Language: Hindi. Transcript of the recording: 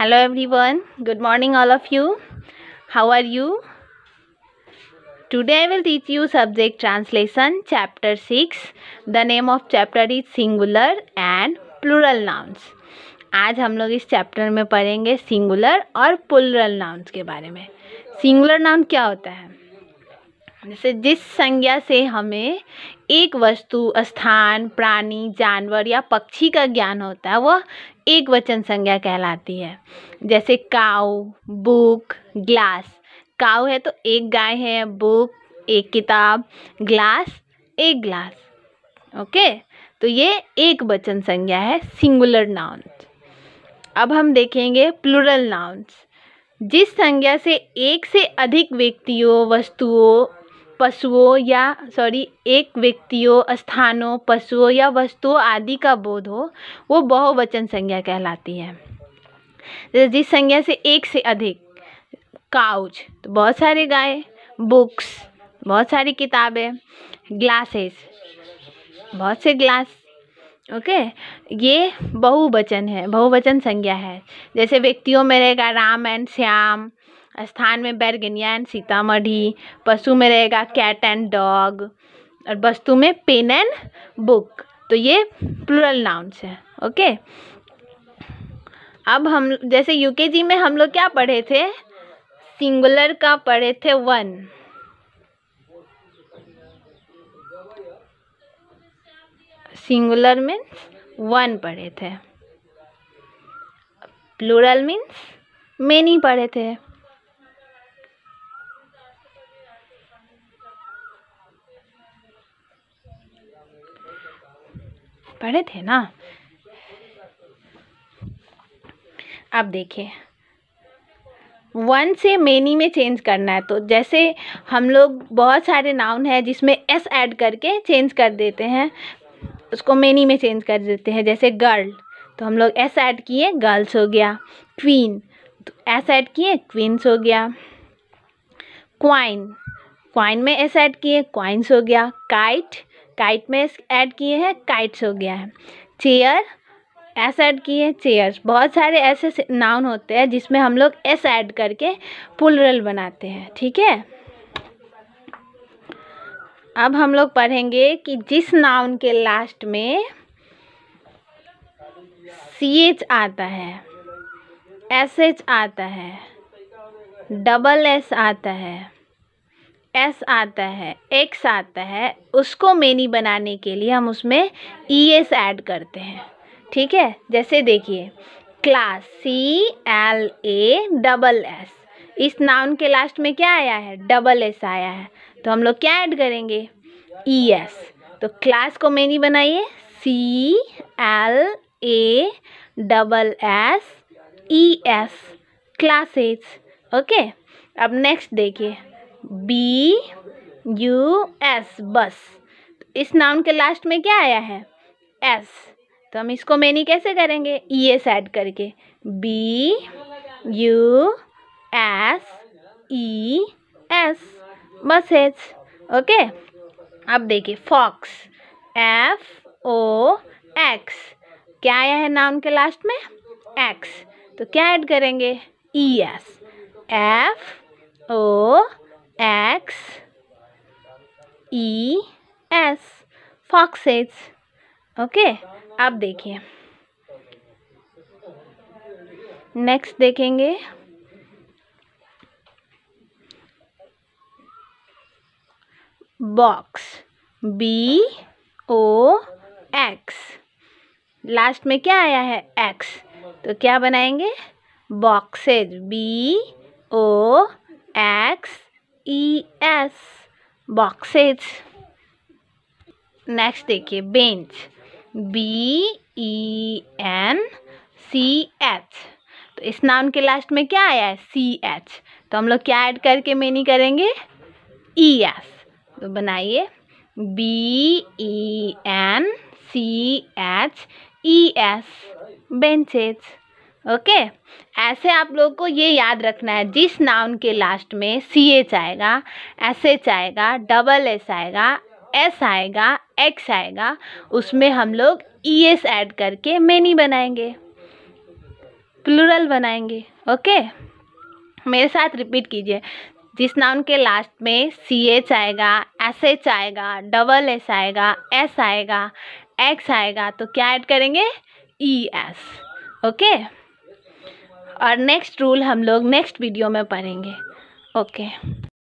hello everyone good morning all of you how are you today I will teach you subject translation chapter six the name of chapter is singular and plural nouns आज हम लोग इस चैप्टर में पढ़ेंगे सिंगुलर और प्लुरल नाउन्स के बारे में सिंगुलर नाउन क्या होता है जैसे जिस संज्ञा से हमें एक वस्तु स्थान प्राणी जानवर या पक्षी का ज्ञान होता है वह एक वचन संज्ञा कहलाती है जैसे काउ बुक ग्लास काऊ है तो एक गाय है बुक एक किताब ग्लास एक ग्लास ओके तो ये एक वचन संज्ञा है सिंगुलर नाउन्स अब हम देखेंगे प्लुरल नाउन्स जिस संज्ञा से एक से अधिक व्यक्तियों वस्तुओं पशुओं या सॉरी एक व्यक्तियों स्थानों पशुओं या वस्तुओं आदि का बोध हो वो बहुवचन संज्ञा कहलाती है जिस संज्ञा से एक से अधिक काउच तो बहुत सारे गाय बुक्स बहुत सारी किताबें ग्लासेस बहुत से ग्लास ओके ये बहुवचन है बहुवचन संज्ञा है जैसे व्यक्तियों में रहेगा राम एंड श्याम स्थान में बैरगनिया एंड सीतामढ़ी पशु में रहेगा कैट एंड डॉग और वस्तु में पेन एंड बुक तो ये प्लूरल नाउंस है ओके अब हम जैसे यूकेजी में हम लोग क्या पढ़े थे सिंगुलर का पढ़े थे वन सिंगुलर मीन्स वन पढ़े थे प्लूरल मीन्स मेनी पढ़े थे पढ़े थे ना अब देखिए वन से मेनी में चेंज करना है तो जैसे हम लोग बहुत सारे नाउन है जिसमें एस ऐड करके चेंज कर देते हैं उसको मेनी में चेंज कर देते हैं जैसे गर्ल तो हम लोग एस ऐड किए गर्ल्स हो गया क्वीन तो एस ऐड किए क्वीन्स हो गया क्वाइन क्वाइन में एस ऐड किए क्वाइंस हो गया काइट काइट में ऐड किए हैं काइट्स हो गया है चेयर एस ऐड किए हैं चेयर्स बहुत सारे ऐसे नाउन होते हैं जिसमें हम लोग एस ऐड करके पुलरल बनाते हैं ठीक है अब हम लोग पढ़ेंगे कि जिस नाउन के लास्ट में सी एच आता है एस एच आता है डबल एस आता है एस आता है एक्स आता है उसको मेनी बनाने के लिए हम उसमें ई एस ऐड करते हैं ठीक है जैसे देखिए class C L A double S इस नाउन के लास्ट में क्या आया है डबल एस आया है तो हम लोग क्या ऐड करेंगे ई e एस तो क्लास को मेनी बनाइए C L A double S E S classes okay अब नेक्स्ट देखिए बी यू एस बस तो इस नाउन के लास्ट में क्या आया है एस तो हम इसको मैनी कैसे करेंगे ई एस एड करके B U S E S buses okay अब देखिए फॉक्स एफ ओ एक्स क्या आया है नाउन के लास्ट में एक्स तो क्या ऐड करेंगे E S F O E S foxes okay आप देखिए नेक्स्ट देखेंगे box B O X last में क्या आया है एक्स तो क्या बनाएंगे boxes B O X E S boxes next देखिए bench B E N C H तो इस नाउन के लास्ट में क्या आया है सी एच तो हम लोग क्या ऐड करके मेनी करेंगे ई e एस तो बनाइए B E N C H E S benches okay ऐसे आप लोग को ये याद रखना है जिस नाउन के लास्ट में सी एच आएगा एस एच आएगा डबल एस आएगा एस आएगा एक्स आएगा उसमें हम लोग ई एस ऐड करके मेनी बनाएंगे प्लूरल बनाएंगे ओके मेरे साथ रिपीट कीजिए जिस नाउन के लास्ट में सी एच आएगा एस एच आएगा डबल एस आएगा एस आएगा एक्स आएगा तो क्या ऐड करेंगे ई e एस ओके और नेक्स्ट रूल हम लोग नेक्स्ट वीडियो में पढ़ेंगे ओके